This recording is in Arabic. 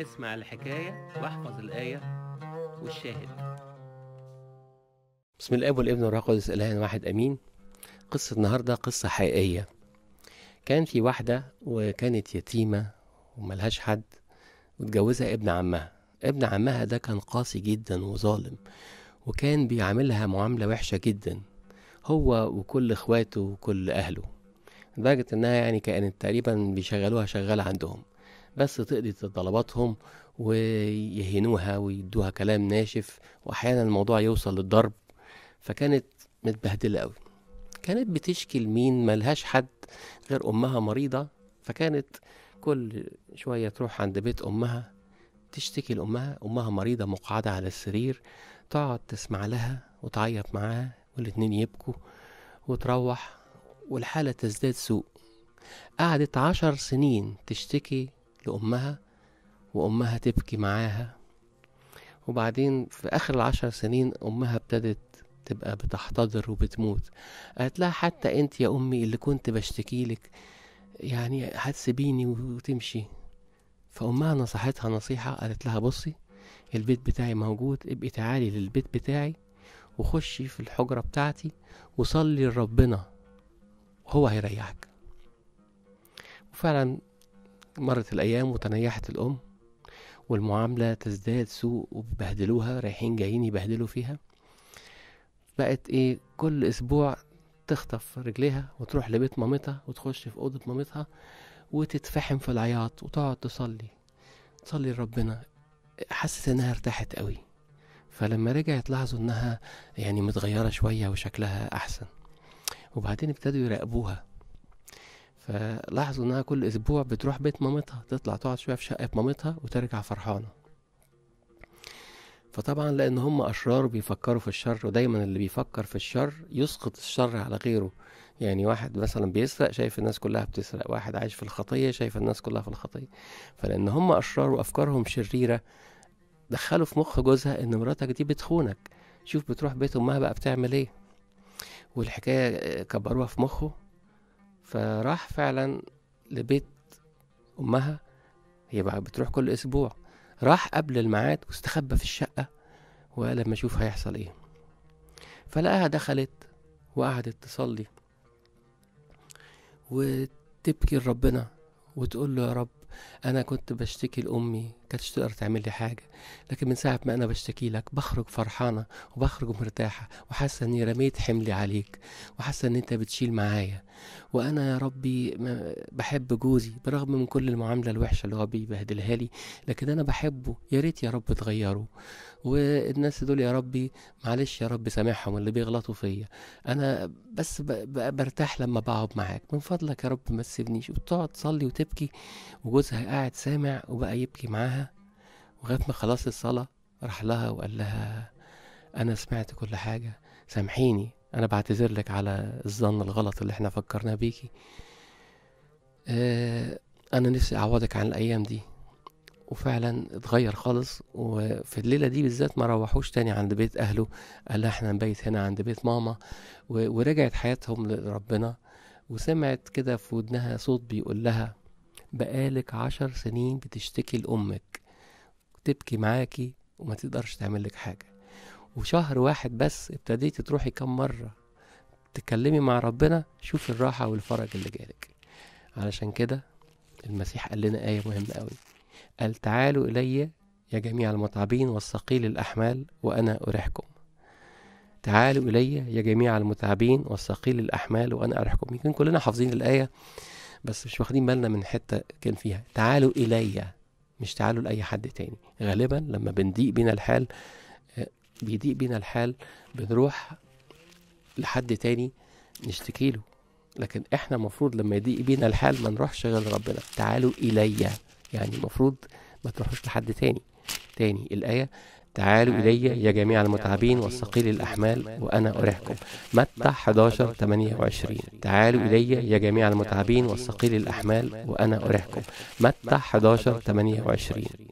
اسمع الحكاية واحفظ الآية والشاهد بسم الاب والابن والروح القدس الها واحد امين قصه النهارده قصه حقيقيه كان في واحده وكانت يتيمه وملهاش حد واتجوزها ابن عمها ابن عمها ده كان قاسي جدا وظالم وكان بيعاملها معامله وحشه جدا هو وكل اخواته وكل اهله لدرجه انها يعني كانت تقريبا بيشغلوها شغاله عندهم بس تقضي طلباتهم ويهينوها ويدوها كلام ناشف واحيانا الموضوع يوصل للضرب فكانت متبهدله قوي كانت بتشكي لمين ملهاش حد غير امها مريضه فكانت كل شويه تروح عند بيت امها تشتكي لامها امها مريضه مقعده على السرير تقعد تسمع لها وتعيط معاها والاتنين يبكوا وتروح والحالة تزداد سوء قعدت عشر سنين تشتكي لأمها وأمها تبكي معاها وبعدين في آخر العشر سنين أمها ابتدت تبقى بتحتضر وبتموت قالت لها حتى أنت يا أمي اللي كنت بشتكيلك يعني هتسيبيني وتمشي فأمها نصحتها نصيحة قالت لها بصي البيت بتاعي موجود ابقي تعالي للبيت بتاعي وخشي في الحجرة بتاعتي وصلي لربنا هو هيريحك وفعلا مرت الأيام وتنيحت الأم والمعاملة تزداد سوء وبهدلوها رايحين جايين يبهدلوا فيها بقت ايه كل اسبوع تخطف رجليها وتروح لبيت مامتها وتخش في اوضه مامتها وتتفحم في العياط وتقعد تصلي تصلي لربنا حست انها ارتاحت قوي فلما رجعت لاحظوا انها يعني متغيره شويه وشكلها احسن وبعدين ابتدوا يراقبوها فلاحظوا انها كل اسبوع بتروح بيت مامتها تطلع تقعد شويه في شقه مامتها وترجع فرحانه فطبعا لان هم اشرار بيفكروا في الشر ودايما اللي بيفكر في الشر يسقط الشر على غيره يعني واحد مثلا بيسرق شايف الناس كلها بتسرق واحد عايش في الخطيه شايف الناس كلها في الخطيه فلان هم اشرار وافكارهم شريره دخلوا في مخ جوزها ان مراتك دي بتخونك شوف بتروح بيت امها بقى بتعمل ايه والحكايه كبروها في مخه فراح فعلا لبيت أمها هي بقى بتروح كل أسبوع راح قبل الميعاد واستخبى في الشقة وقال لما أشوف هيحصل إيه فلقاها دخلت وقعدت تصلي وتبكي لربنا وتقول له يا رب انا كنت بشتكي لامي كانتش تقدر تعمل لي حاجه لكن من ساعه ما انا بشتكي لك بخرج فرحانه وبخرج مرتاحه وحاسه اني رميت حملي عليك وحاسه ان انت بتشيل معايا وانا يا ربي بحب جوزي برغم من كل المعامله الوحشه اللي هو بيبهدلها لي لكن انا بحبه يا ريت يا رب تغيره والناس دول يا ربي معلش يا رب سامحهم اللي بيغلطوا فيا انا بس برتاح لما بقعد معاك من فضلك يا رب ما تسيبنيش وتقعد تصلي وتبكي وجوزي جوزها قاعد سامع وبقى يبكي معاها وغايه ما خلاص الصلاه راح لها وقال لها انا سمعت كل حاجه سامحيني انا بعتذر لك على الظن الغلط اللي احنا فكرنا بيكي آه انا نفسي اعوضك عن الايام دي وفعلا اتغير خالص وفي الليلة دي بالذات ما روحوش تاني عند بيت أهله قال احنا نبيت هنا عند بيت ماما ورجعت حياتهم لربنا وسمعت كده في ودنها صوت بيقول لها بقالك عشر سنين بتشتكي لأمك تبكي معاكي وما تقدرش تعمل لك حاجة وشهر واحد بس ابتديتي تروحي كم مرة تكلمي مع ربنا شوفي الراحة والفرج اللي جالك علشان كده المسيح قال لنا آية مهمة قوي قال تعالوا إلي يا جميع المتعبين والثقيل الأحمال وأنا أريحكم تعالوا إلي يا جميع المتعبين والثقيل الأحمال وأنا أريحكم يمكن كلنا حافظين الآية بس مش واخدين بالنا من حته كان فيها تعالوا الي مش تعالوا لاي حد تاني غالبا لما بنضيق بينا الحال آه، بيضيق بينا الحال بنروح لحد تاني نشتكي له لكن احنا المفروض لما يضيق بينا الحال ما نروحش غير ربنا تعالوا الي يعني المفروض ما تروحوش لحد تاني تاني الايه تعالوا إلي يا جميع المتعبين والثقيل الأحمال وأنا أريحكم متى 11 28 تعالوا إلي يا جميع المتعبين والثقيل الأحمال وأنا أريحكم متى 11 28